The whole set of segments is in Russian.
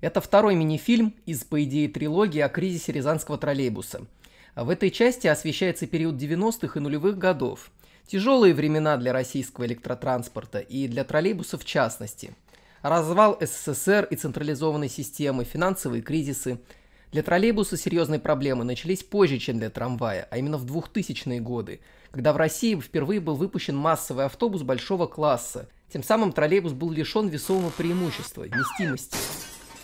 Это второй мини-фильм из, по идее, трилогии о кризисе рязанского троллейбуса. В этой части освещается период 90-х и нулевых годов. Тяжелые времена для российского электротранспорта и для троллейбуса в частности. Развал СССР и централизованной системы, финансовые кризисы. Для троллейбуса серьезные проблемы начались позже, чем для трамвая, а именно в 2000-е годы, когда в России впервые был выпущен массовый автобус большого класса. Тем самым троллейбус был лишен весомого преимущества – вместимости.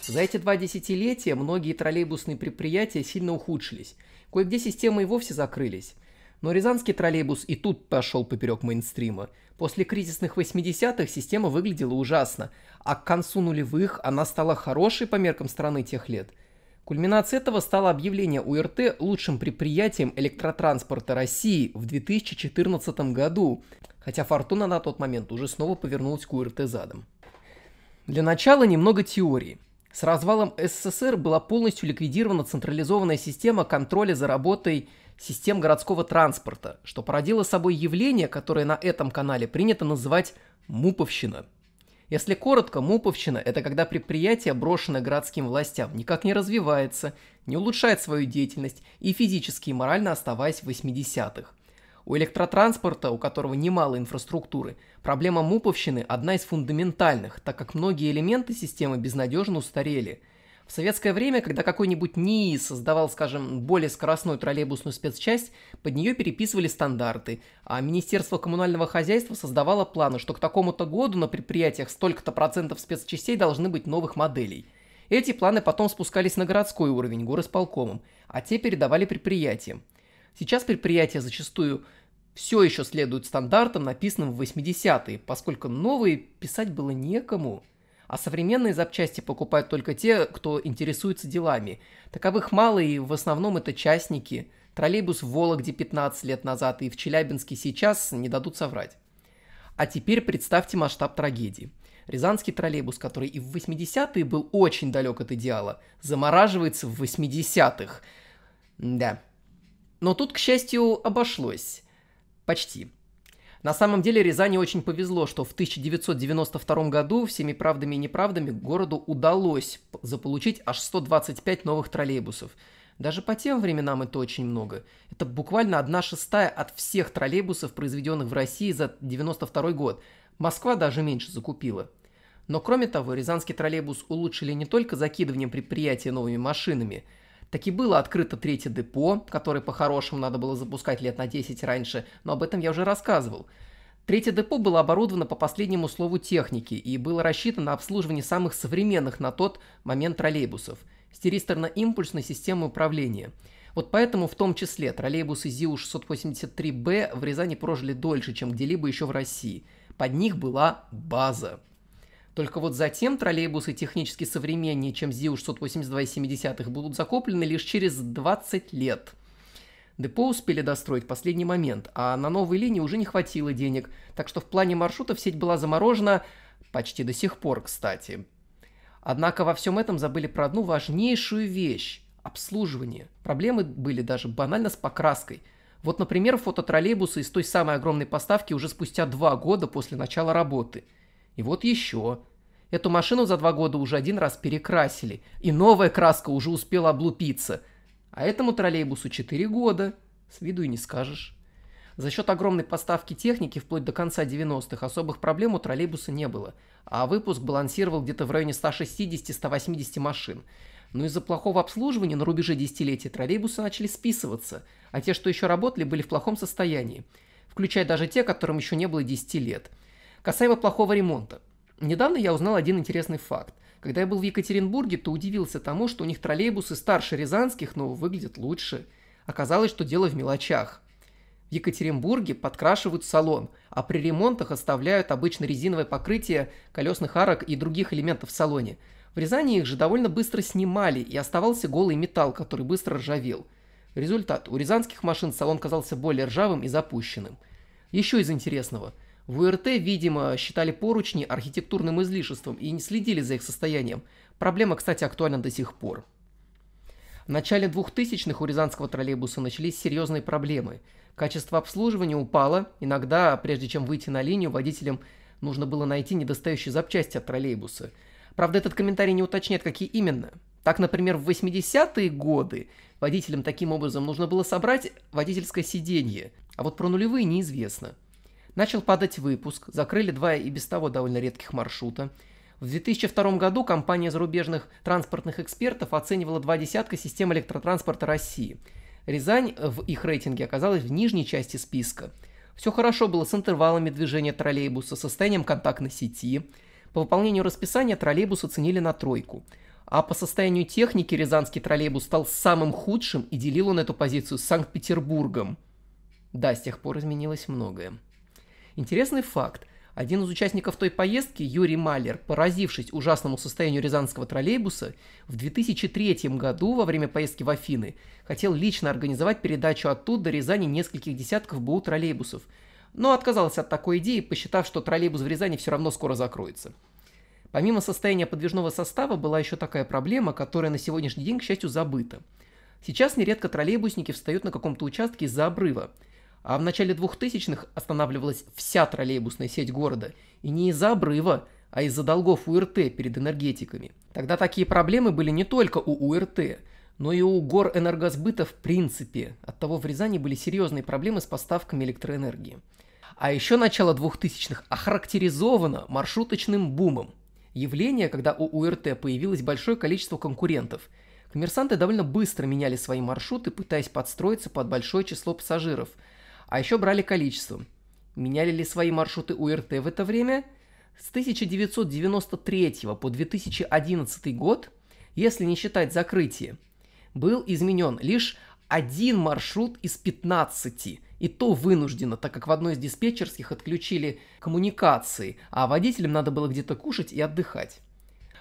За эти два десятилетия многие троллейбусные предприятия сильно ухудшились. Кое-где системы и вовсе закрылись. Но рязанский троллейбус и тут пошел поперек мейнстрима. После кризисных 80-х система выглядела ужасно, а к концу нулевых она стала хорошей по меркам страны тех лет. Кульминацией этого стало объявление УРТ лучшим предприятием электротранспорта России в 2014 году, хотя «Фортуна» на тот момент уже снова повернулась к УРТ задом. Для начала немного теории. С развалом СССР была полностью ликвидирована централизованная система контроля за работой систем городского транспорта, что породило собой явление, которое на этом канале принято называть «муповщина». Если коротко, муповщина – это когда предприятие, брошенное городским властям, никак не развивается, не улучшает свою деятельность и физически и морально оставаясь в 80-х. У электротранспорта, у которого немало инфраструктуры, проблема муповщины одна из фундаментальных, так как многие элементы системы безнадежно устарели. В советское время, когда какой-нибудь НИИ создавал, скажем, более скоростную троллейбусную спецчасть, под нее переписывали стандарты, а Министерство коммунального хозяйства создавало планы, что к такому-то году на предприятиях столько-то процентов спецчастей должны быть новых моделей. Эти планы потом спускались на городской уровень, горосполкомом, а те передавали предприятиям. Сейчас предприятия зачастую все еще следуют стандартам, написанным в 80-е, поскольку новые писать было некому, а современные запчасти покупают только те, кто интересуется делами. Таковых мало, и в основном это частники. Троллейбус в Вологде 15 лет назад и в Челябинске сейчас не дадут соврать. А теперь представьте масштаб трагедии. Рязанский троллейбус, который и в 80-е был очень далек от идеала, замораживается в 80-х. Да. Но тут, к счастью, обошлось. Почти. На самом деле Рязани очень повезло, что в 1992 году всеми правдами и неправдами городу удалось заполучить аж 125 новых троллейбусов. Даже по тем временам это очень много. Это буквально одна шестая от всех троллейбусов, произведенных в России за 1992 год. Москва даже меньше закупила. Но кроме того, рязанский троллейбус улучшили не только закидыванием предприятия новыми машинами – Таки было открыто третье депо, которое по-хорошему надо было запускать лет на 10 раньше, но об этом я уже рассказывал. Третье депо было оборудовано по последнему слову техники и было рассчитано на обслуживание самых современных на тот момент троллейбусов с терристорно-импульсной системой управления. Вот поэтому в том числе троллейбусы ЗИУ-683Б в Рязани прожили дольше, чем где-либо еще в России. Под них была база. Только вот затем троллейбусы технически современнее, чем ЗИУ-682,7 будут закоплены лишь через 20 лет. Депо успели достроить в последний момент, а на новой линии уже не хватило денег, так что в плане маршрутов сеть была заморожена почти до сих пор, кстати. Однако во всем этом забыли про одну важнейшую вещь – обслуживание. Проблемы были даже банально с покраской. Вот, например, фото троллейбуса из той самой огромной поставки уже спустя два года после начала работы – и вот еще. Эту машину за два года уже один раз перекрасили, и новая краска уже успела облупиться. А этому троллейбусу 4 года. С виду и не скажешь. За счет огромной поставки техники вплоть до конца 90-х особых проблем у троллейбуса не было, а выпуск балансировал где-то в районе 160-180 машин. Но из-за плохого обслуживания на рубеже десятилетия троллейбусы начали списываться, а те, что еще работали, были в плохом состоянии, включая даже те, которым еще не было 10 лет – Касаемо плохого ремонта. Недавно я узнал один интересный факт. Когда я был в Екатеринбурге, то удивился тому, что у них троллейбусы старше рязанских, но выглядят лучше. Оказалось, что дело в мелочах. В Екатеринбурге подкрашивают салон, а при ремонтах оставляют обычно резиновое покрытие колесных арок и других элементов в салоне. В Рязани их же довольно быстро снимали, и оставался голый металл, который быстро ржавел. Результат. У рязанских машин салон казался более ржавым и запущенным. Еще из интересного – в УРТ, видимо, считали поручни архитектурным излишеством и не следили за их состоянием. Проблема, кстати, актуальна до сих пор. В начале 2000-х у рязанского троллейбуса начались серьезные проблемы. Качество обслуживания упало, иногда, прежде чем выйти на линию, водителям нужно было найти недостающие запчасти от троллейбуса. Правда, этот комментарий не уточняет, какие именно. Так, например, в 80-е годы водителям таким образом нужно было собрать водительское сиденье, а вот про нулевые неизвестно – Начал падать выпуск, закрыли два и без того довольно редких маршрута. В 2002 году компания зарубежных транспортных экспертов оценивала два десятка систем электротранспорта России. Рязань в их рейтинге оказалась в нижней части списка. Все хорошо было с интервалами движения троллейбуса, состоянием контактной сети. По выполнению расписания троллейбус оценили на тройку. А по состоянию техники рязанский троллейбус стал самым худшим и делил он эту позицию с Санкт-Петербургом. Да, с тех пор изменилось многое. Интересный факт. Один из участников той поездки, Юрий Малер, поразившись ужасному состоянию рязанского троллейбуса, в 2003 году во время поездки в Афины хотел лично организовать передачу оттуда до Рязани нескольких десятков БУ троллейбусов, но отказался от такой идеи, посчитав, что троллейбус в Рязани все равно скоро закроется. Помимо состояния подвижного состава была еще такая проблема, которая на сегодняшний день, к счастью, забыта. Сейчас нередко троллейбусники встают на каком-то участке из-за обрыва – а в начале 2000-х останавливалась вся троллейбусная сеть города. И не из-за обрыва, а из-за долгов УРТ перед энергетиками. Тогда такие проблемы были не только у УРТ, но и у гор энергосбыта в принципе. Оттого в Рязани были серьезные проблемы с поставками электроэнергии. А еще начало 2000-х охарактеризовано маршруточным бумом. Явление, когда у УРТ появилось большое количество конкурентов. Коммерсанты довольно быстро меняли свои маршруты, пытаясь подстроиться под большое число пассажиров – а еще брали количество. Меняли ли свои маршруты УРТ в это время? С 1993 по 2011 год, если не считать закрытие, был изменен лишь один маршрут из 15, и то вынужденно, так как в одной из диспетчерских отключили коммуникации, а водителям надо было где-то кушать и отдыхать.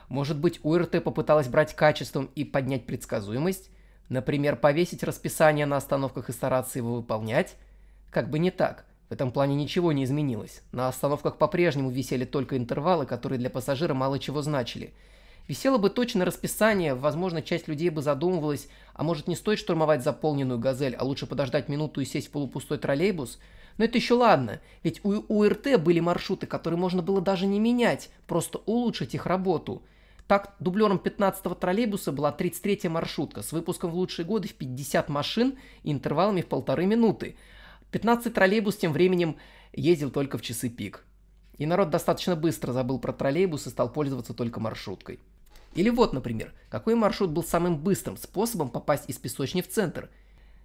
Может быть, УРТ попыталась брать качеством и поднять предсказуемость? Например, повесить расписание на остановках и стараться его выполнять? Как бы не так. В этом плане ничего не изменилось. На остановках по-прежнему висели только интервалы, которые для пассажира мало чего значили. Висело бы точно расписание, возможно, часть людей бы задумывалась, а может не стоит штурмовать заполненную «Газель», а лучше подождать минуту и сесть в полупустой троллейбус? Но это еще ладно, ведь у УРТ были маршруты, которые можно было даже не менять, просто улучшить их работу. Так, дублером 15-го троллейбуса была 33-я маршрутка с выпуском в лучшие годы в 50 машин и интервалами в полторы минуты – 15 троллейбус тем временем ездил только в часы пик. И народ достаточно быстро забыл про троллейбус и стал пользоваться только маршруткой. Или вот, например, какой маршрут был самым быстрым способом попасть из песочни в центр.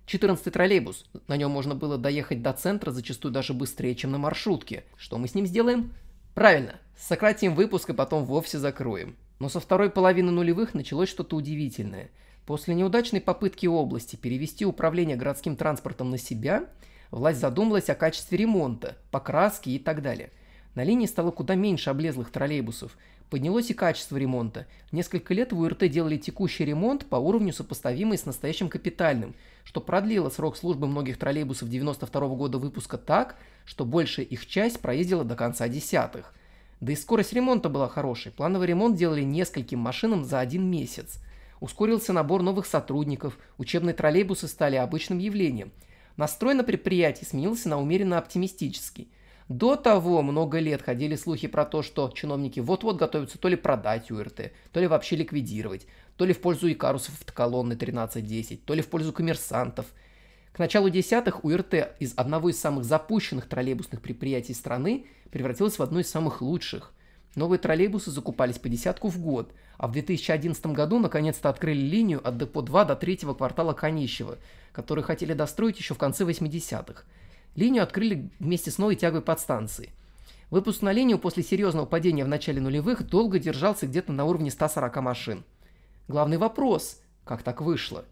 14 троллейбус. На нем можно было доехать до центра зачастую даже быстрее, чем на маршрутке. Что мы с ним сделаем? Правильно, сократим выпуск и потом вовсе закроем. Но со второй половины нулевых началось что-то удивительное. После неудачной попытки области перевести управление городским транспортом на себя, Власть задумалась о качестве ремонта, покраске и так далее. На линии стало куда меньше облезлых троллейбусов. Поднялось и качество ремонта. Несколько лет в УРТ делали текущий ремонт по уровню, сопоставимый с настоящим капитальным, что продлило срок службы многих троллейбусов 92 года выпуска так, что большая их часть проездила до конца десятых. Да и скорость ремонта была хорошей. Плановый ремонт делали нескольким машинам за один месяц. Ускорился набор новых сотрудников, учебные троллейбусы стали обычным явлением – Настрой на предприятии сменился на умеренно оптимистический. До того много лет ходили слухи про то, что чиновники вот-вот готовятся то ли продать УРТ, то ли вообще ликвидировать, то ли в пользу икарусов в 1310, то ли в пользу коммерсантов. К началу десятых УРТ из одного из самых запущенных троллейбусных предприятий страны превратилось в одно из самых лучших. Новые троллейбусы закупались по десятку в год, а в 2011 году наконец-то открыли линию от депо 2 до третьего квартала Конищева, который хотели достроить еще в конце 80-х. Линию открыли вместе с новой тягой подстанции. Выпуск на линию после серьезного падения в начале нулевых долго держался где-то на уровне 140 машин. Главный вопрос – как так вышло?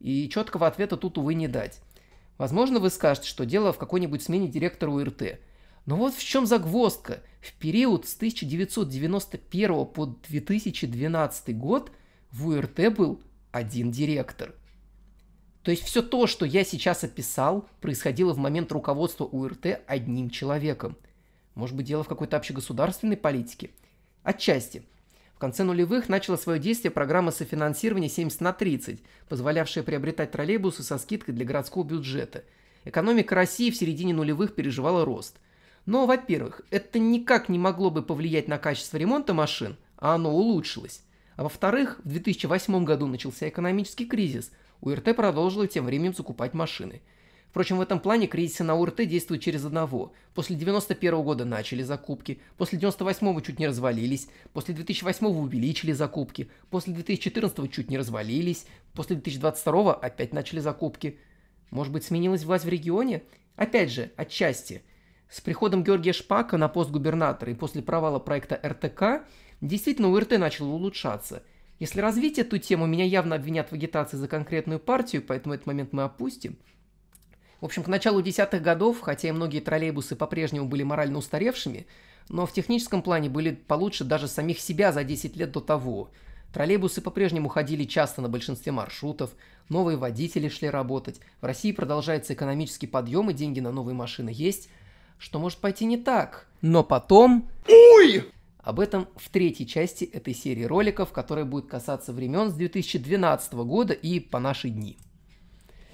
И четкого ответа тут, увы, не дать. Возможно, вы скажете, что дело в какой-нибудь смене директора УРТ – но вот в чем загвоздка. В период с 1991 по 2012 год в УРТ был один директор. То есть все то, что я сейчас описал, происходило в момент руководства УРТ одним человеком. Может быть, дело в какой-то общегосударственной политике? Отчасти. В конце нулевых начала свое действие программа софинансирования 70 на 30, позволявшая приобретать троллейбусы со скидкой для городского бюджета. Экономика России в середине нулевых переживала рост – но, во-первых, это никак не могло бы повлиять на качество ремонта машин, а оно улучшилось. А во-вторых, в 2008 году начался экономический кризис, УРТ продолжила тем временем закупать машины. Впрочем, в этом плане кризисы на УРТ действуют через одного. После 91 года начали закупки, после 98 чуть не развалились, после 2008 увеличили закупки, после 2014 чуть не развалились, после 2022 опять начали закупки. Может быть, сменилась власть в регионе? Опять же, отчасти – с приходом Георгия Шпака на пост губернатора и после провала проекта РТК действительно УРТ начал улучшаться. Если развить эту тему, меня явно обвинят в агитации за конкретную партию, поэтому этот момент мы опустим. В общем, к началу десятых годов, хотя и многие троллейбусы по-прежнему были морально устаревшими, но в техническом плане были получше даже самих себя за 10 лет до того. Троллейбусы по-прежнему ходили часто на большинстве маршрутов, новые водители шли работать, в России продолжается экономический подъем и деньги на новые машины есть – что может пойти не так. Но потом... Ой! Об этом в третьей части этой серии роликов, которая будет касаться времен с 2012 года и по наши дни.